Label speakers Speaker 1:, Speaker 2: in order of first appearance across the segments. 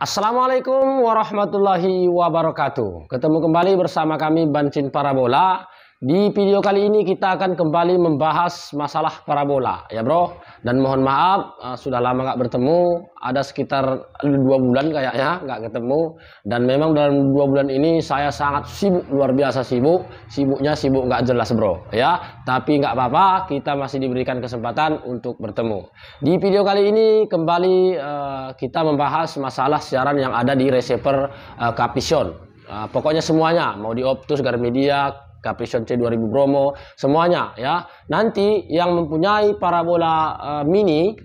Speaker 1: Assalamualaikum warahmatullahi wabarakatuh. Ketemu kembali bersama kami Bancin Parabola di video kali ini kita akan kembali membahas masalah parabola ya bro Dan mohon maaf eh, sudah lama gak bertemu Ada sekitar dua bulan kayaknya gak ketemu Dan memang dalam dua bulan ini saya sangat sibuk luar biasa sibuk Sibuknya sibuk gak jelas bro ya Tapi gak apa-apa kita masih diberikan kesempatan untuk bertemu Di video kali ini kembali uh, kita membahas masalah siaran yang ada di receiver uh, eh, Capision Uh, pokoknya semuanya mau di Optus, Garmedia, Capricion C2000 Bromo, semuanya ya. Nanti yang mempunyai parabola uh, mini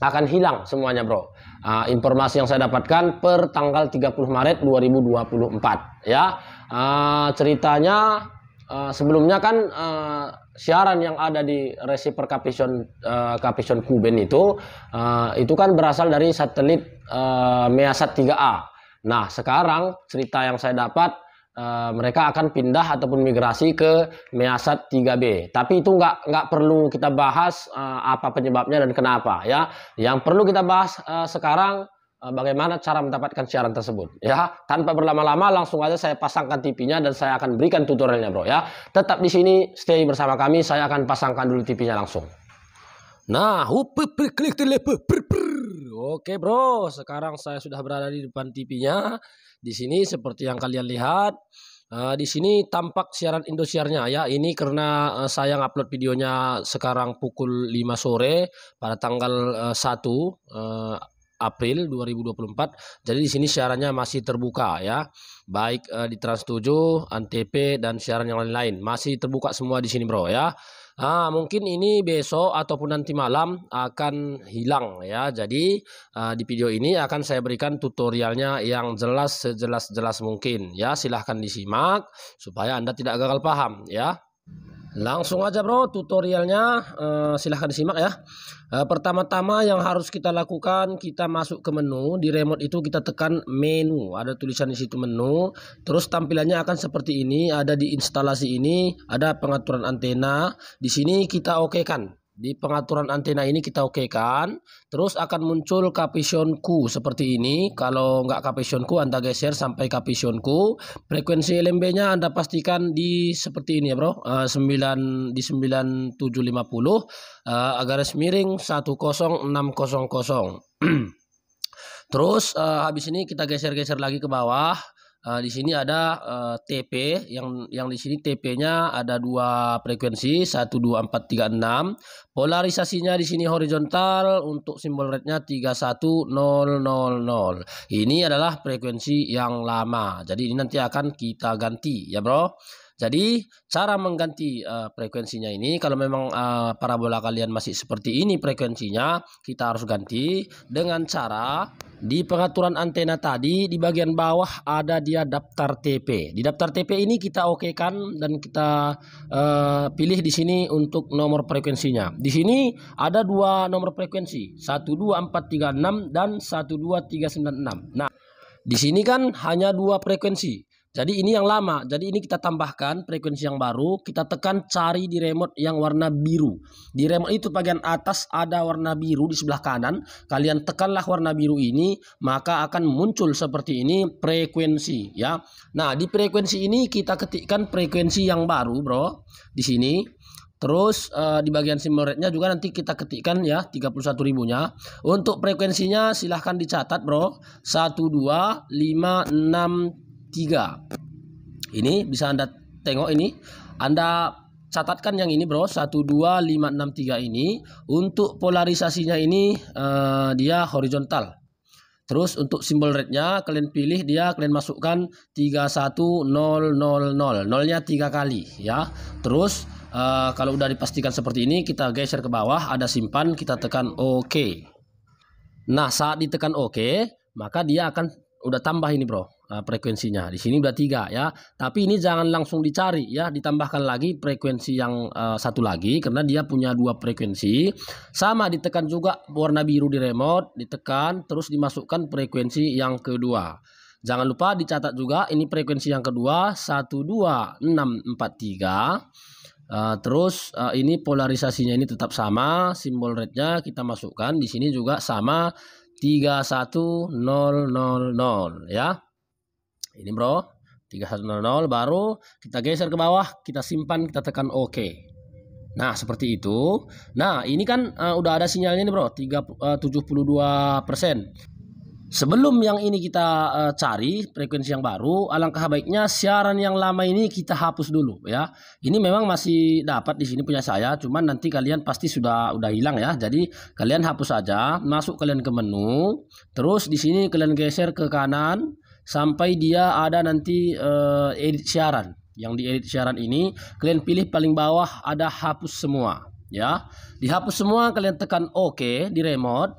Speaker 1: akan hilang semuanya, Bro. Uh, informasi yang saya dapatkan per tanggal 30 Maret 2024 ya. Uh, ceritanya uh, sebelumnya kan uh, siaran yang ada di receiver Capricion uh, Capricion Kuben itu uh, itu kan berasal dari satelit uh, Measat 3A. Nah, sekarang cerita yang saya dapat uh, mereka akan pindah ataupun migrasi ke Measat 3B. Tapi itu nggak nggak perlu kita bahas uh, apa penyebabnya dan kenapa ya. Yang perlu kita bahas uh, sekarang uh, bagaimana cara mendapatkan siaran tersebut ya. Tanpa berlama-lama langsung aja saya pasangkan TV-nya dan saya akan berikan tutorialnya bro ya. Tetap di sini stay bersama kami saya akan pasangkan dulu TV-nya langsung. Nah, hupe klik telepon. Oke bro, sekarang saya sudah berada di depan TV-nya. Di sini seperti yang kalian lihat, uh, di sini tampak siaran Indosiarnya ya. Ini karena uh, saya upload videonya sekarang pukul 5 sore pada tanggal uh, 1 uh, April 2024. Jadi di sini siarannya masih terbuka ya. Baik uh, di Trans 7, Antv dan siaran yang lain-lain. Masih terbuka semua di sini bro ya. Ah, mungkin ini besok ataupun nanti malam akan hilang ya. Jadi uh, di video ini akan saya berikan tutorialnya yang jelas sejelas-jelas mungkin ya. Silahkan disimak supaya Anda tidak gagal paham ya. Langsung aja bro tutorialnya uh, silahkan disimak ya uh, Pertama-tama yang harus kita lakukan kita masuk ke menu Di remote itu kita tekan menu Ada tulisan di situ menu Terus tampilannya akan seperti ini Ada di instalasi ini Ada pengaturan antena Di sini kita oke kan di pengaturan antena ini kita oke kan Terus akan muncul ku seperti ini. Kalau nggak ku Anda geser sampai ku Frekuensi LMB-nya Anda pastikan di seperti ini ya bro. Uh, eh, 9, di 9750 uh, semiring miring 10600. Terus uh, habis ini kita geser-geser lagi ke bawah. Eh, di sini ada uh, eh, TP yang yang di sini TP-nya ada dua frekuensi enam Polarisasinya di sini horizontal untuk simbol rate-nya 31000. Ini adalah frekuensi yang lama. Jadi ini nanti akan kita ganti ya, Bro. Jadi cara mengganti uh, frekuensinya ini kalau memang uh, parabola kalian masih seperti ini frekuensinya, kita harus ganti dengan cara di pengaturan antena tadi di bagian bawah ada dia daftar TP. Di daftar TP ini kita oke kan dan kita uh, pilih di sini untuk nomor frekuensinya. Di sini ada dua nomor frekuensi, 12436 dan 12396. Nah, di sini kan hanya dua frekuensi. Jadi ini yang lama. Jadi ini kita tambahkan frekuensi yang baru. Kita tekan cari di remote yang warna biru. Di remote itu bagian atas ada warna biru di sebelah kanan. Kalian tekanlah warna biru ini. Maka akan muncul seperti ini frekuensi. ya. Nah di frekuensi ini kita ketikkan frekuensi yang baru bro. Di sini. Terus uh, di bagian simbol rate-nya juga nanti kita ketikkan ya 31 ribunya. Untuk frekuensinya silahkan dicatat bro. 1, 2, 5, 6, 3 ini bisa anda tengok ini anda catatkan yang ini bro 12563 ini untuk polarisasinya ini uh, dia horizontal terus untuk simbol rednya kalian pilih dia kalian masukkan 31000 nolnya tiga kali ya terus uh, kalau udah dipastikan seperti ini kita geser ke bawah ada simpan kita tekan OK nah saat ditekan OK maka dia akan udah tambah ini bro Eh, frekuensinya di sini udah tiga ya, tapi ini jangan langsung dicari ya, ditambahkan lagi frekuensi yang uh, satu lagi karena dia punya dua frekuensi. Sama ditekan juga warna biru di remote, ditekan terus dimasukkan frekuensi yang kedua. Jangan lupa dicatat juga ini frekuensi yang kedua 12643. Uh, eh, terus uh, ini polarisasinya ini tetap sama, simbol rednya kita masukkan di sini juga sama 31000 ya. Ini bro, 3100 baru kita geser ke bawah, kita simpan, kita tekan OK. Nah, seperti itu. Nah, ini kan uh, udah ada sinyalnya nih, Bro. 3, uh, 72%. Sebelum yang ini kita uh, cari frekuensi yang baru, alangkah baiknya siaran yang lama ini kita hapus dulu ya. Ini memang masih dapat di sini punya saya, cuman nanti kalian pasti sudah udah hilang ya. Jadi kalian hapus saja, masuk kalian ke menu, terus di sini kalian geser ke kanan, sampai dia ada nanti uh, edit siaran. Yang di edit siaran ini kalian pilih paling bawah ada hapus semua, ya. Dihapus semua kalian tekan OK di remote.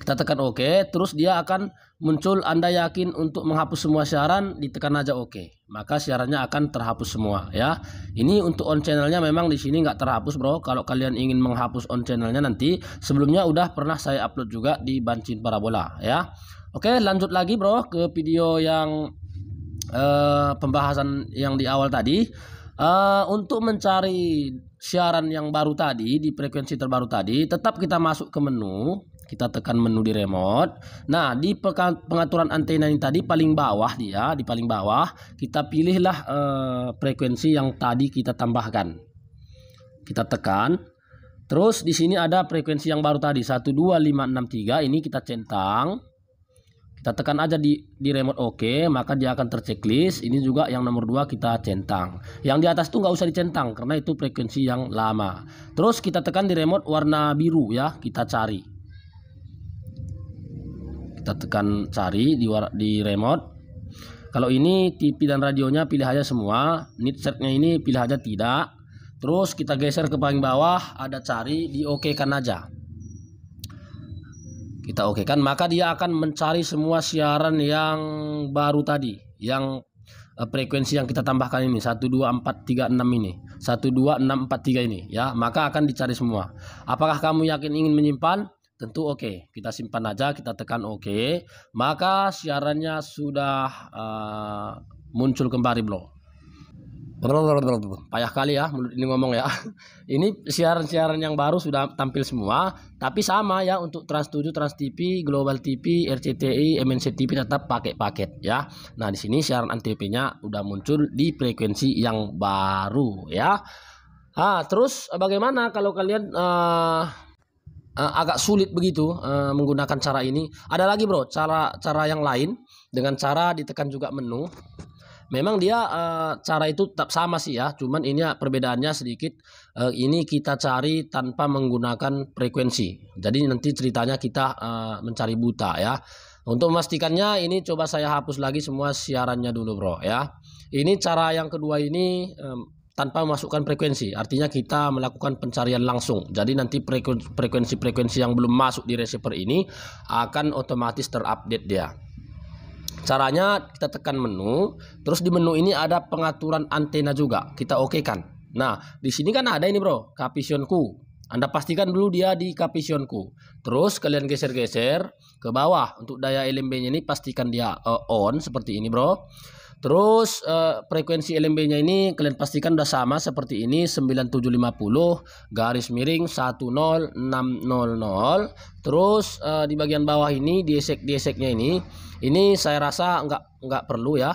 Speaker 1: Kita tekan OK, terus dia akan muncul Anda yakin untuk menghapus semua siaran, ditekan aja OK. Maka siarannya akan terhapus semua ya. Ini untuk on channelnya memang di sini nggak terhapus bro. Kalau kalian ingin menghapus on channelnya nanti sebelumnya udah pernah saya upload juga di Bancin Parabola ya. Oke, lanjut lagi bro ke video yang uh, pembahasan yang di awal tadi. Uh, untuk mencari siaran yang baru tadi di frekuensi terbaru tadi, tetap kita masuk ke menu, kita tekan menu di remote. Nah, di pengaturan antena ini tadi paling bawah dia, ya, di paling bawah kita pilihlah uh, frekuensi yang tadi kita tambahkan. Kita tekan, terus di sini ada frekuensi yang baru tadi 12563 ini kita centang kita tekan aja di di remote oke okay, maka dia akan terceklis ini juga yang nomor dua kita centang yang di atas tuh nggak usah dicentang karena itu frekuensi yang lama terus kita tekan di remote warna biru ya kita cari kita tekan cari di di remote kalau ini TV dan radionya pilih aja semua. setnya ini pilih aja tidak. Terus kita geser ke paling bawah, ada cari, di oke kan aja kita oke kan maka dia akan mencari semua siaran yang baru tadi yang uh, frekuensi yang kita tambahkan ini 12436 ini 12643 ini ya maka akan dicari semua apakah kamu yakin ingin menyimpan tentu oke okay. kita simpan aja kita tekan oke okay. maka siarannya sudah uh, muncul kembali bro payah kali ya menurut ini ngomong ya ini siaran-siaran yang baru sudah tampil semua tapi sama ya untuk Trans 7 Trans TV Global TV RCTI MNC TV tetap pakai paket ya nah di sini siaran antv nya udah muncul di frekuensi yang baru ya ah terus bagaimana kalau kalian uh, uh, agak sulit begitu uh, menggunakan cara ini ada lagi bro cara cara yang lain dengan cara ditekan juga menu Memang dia uh, cara itu tetap sama sih ya, cuman ini ya perbedaannya sedikit. Uh, ini kita cari tanpa menggunakan frekuensi. Jadi nanti ceritanya kita uh, mencari buta ya. Untuk memastikannya ini coba saya hapus lagi semua siarannya dulu bro ya. Ini cara yang kedua ini um, tanpa memasukkan frekuensi. Artinya kita melakukan pencarian langsung. Jadi nanti frekuensi-frekuensi yang belum masuk di receiver ini akan otomatis terupdate dia. Caranya kita tekan menu, terus di menu ini ada pengaturan antena juga, kita oke kan. Nah, di sini kan ada ini bro, kapisionku. Anda pastikan dulu dia di kapisionku. Terus kalian geser-geser ke bawah untuk daya LMB-nya ini pastikan dia uh, on seperti ini bro. Terus uh, frekuensi LMB-nya ini kalian pastikan udah sama seperti ini 9750 garis miring 10600. Terus uh, di bagian bawah ini di esek eseknya ini ini saya rasa nggak nggak perlu ya.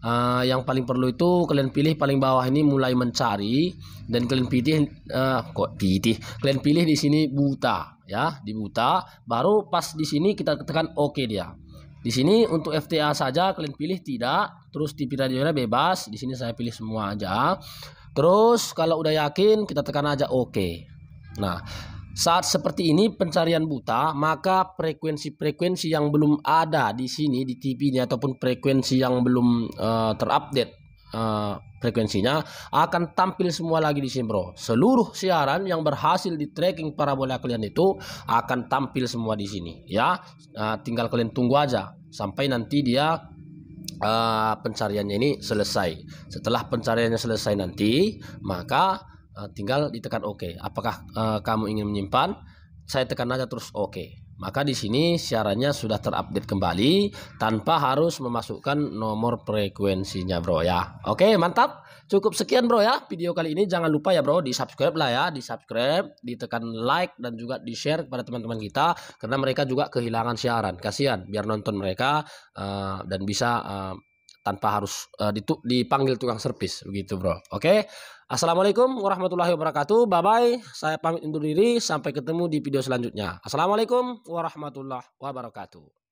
Speaker 1: Uh, yang paling perlu itu kalian pilih paling bawah ini mulai mencari dan kalian pilih uh, kok pilih kalian pilih di sini buta ya di buta baru pas di sini kita tekan oke dia di sini untuk FTA saja kalian pilih tidak, terus di radionya bebas. Di sini saya pilih semua aja. Terus kalau udah yakin kita tekan aja oke. OK. Nah, saat seperti ini pencarian buta, maka frekuensi-frekuensi yang belum ada di sini di TV ini ataupun frekuensi yang belum uh, terupdate uh, frekuensinya akan tampil semua lagi di sini bro seluruh siaran yang berhasil di tracking parabola kalian itu akan tampil semua di sini ya nah, tinggal kalian tunggu aja sampai nanti dia uh, pencariannya ini selesai setelah pencariannya selesai nanti maka uh, tinggal ditekan oke OK. apakah uh, kamu ingin menyimpan saya tekan aja terus oke okay. Maka di sini siarannya sudah terupdate kembali tanpa harus memasukkan nomor frekuensinya bro ya. Oke mantap. Cukup sekian bro ya video kali ini. Jangan lupa ya bro di subscribe lah ya. Di subscribe, ditekan like dan juga di share kepada teman-teman kita. Karena mereka juga kehilangan siaran. Kasihan biar nonton mereka uh, dan bisa uh, tanpa harus uh, dipanggil tukang servis begitu bro. Oke. Okay? Assalamualaikum warahmatullahi wabarakatuh. Bye bye. Saya pamit undur diri sampai ketemu di video selanjutnya. Assalamualaikum warahmatullahi wabarakatuh.